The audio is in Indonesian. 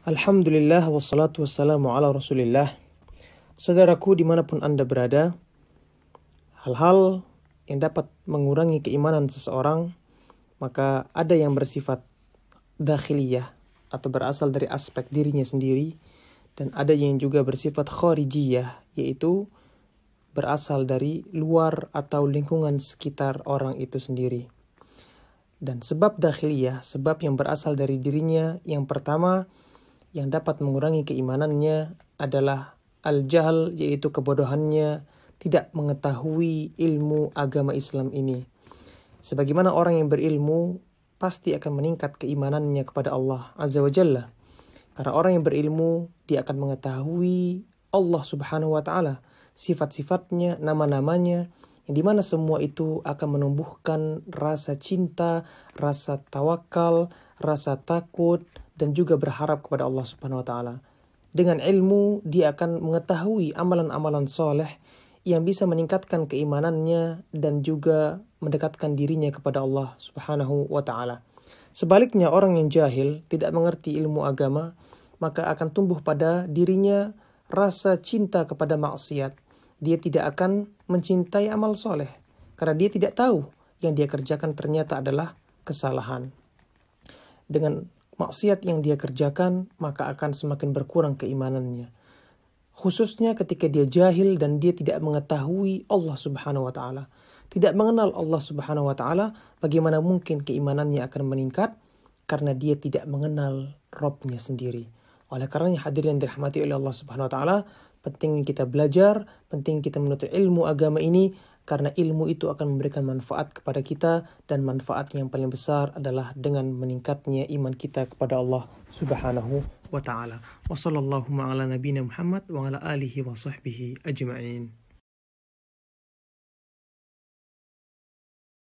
Alhamdulillah wassalatu wassalamu ala rasulillah Saudaraku dimanapun Anda berada Hal-hal yang dapat mengurangi keimanan seseorang Maka ada yang bersifat dakhiliyah Atau berasal dari aspek dirinya sendiri Dan ada yang juga bersifat khorijiyah Yaitu berasal dari luar atau lingkungan sekitar orang itu sendiri Dan sebab dakhiliyah, sebab yang berasal dari dirinya Yang pertama, yang dapat mengurangi keimanannya adalah al-jahl yaitu kebodohannya tidak mengetahui ilmu agama Islam ini. Sebagaimana orang yang berilmu pasti akan meningkat keimanannya kepada Allah Azza wa Jalla. Karena orang yang berilmu dia akan mengetahui Allah Subhanahu wa taala, sifat-sifatnya, nama-namanya, yang dimana semua itu akan menumbuhkan rasa cinta, rasa tawakal, rasa takut, dan juga berharap kepada Allah Subhanahu wa Ta'ala. Dengan ilmu, dia akan mengetahui amalan-amalan soleh yang bisa meningkatkan keimanannya dan juga mendekatkan dirinya kepada Allah Subhanahu wa Ta'ala. Sebaliknya, orang yang jahil tidak mengerti ilmu agama, maka akan tumbuh pada dirinya rasa cinta kepada maksiat dia tidak akan mencintai amal soleh karena dia tidak tahu yang dia kerjakan ternyata adalah kesalahan. Dengan maksiat yang dia kerjakan, maka akan semakin berkurang keimanannya. Khususnya ketika dia jahil dan dia tidak mengetahui Allah Subhanahu wa taala. Tidak mengenal Allah Subhanahu wa taala, bagaimana mungkin keimanannya akan meningkat karena dia tidak mengenal Robnya sendiri. Oleh karena hadirin dirahmati oleh Allah Subhanahu wa taala, penting kita belajar, penting kita menuntut ilmu agama ini karena ilmu itu akan memberikan manfaat kepada kita dan manfaat yang paling besar adalah dengan meningkatnya iman kita kepada Allah Subhanahu wa taala. Wassallallahu ala nabiyina Muhammad wa ala alihi wa sahbihi ajma'in.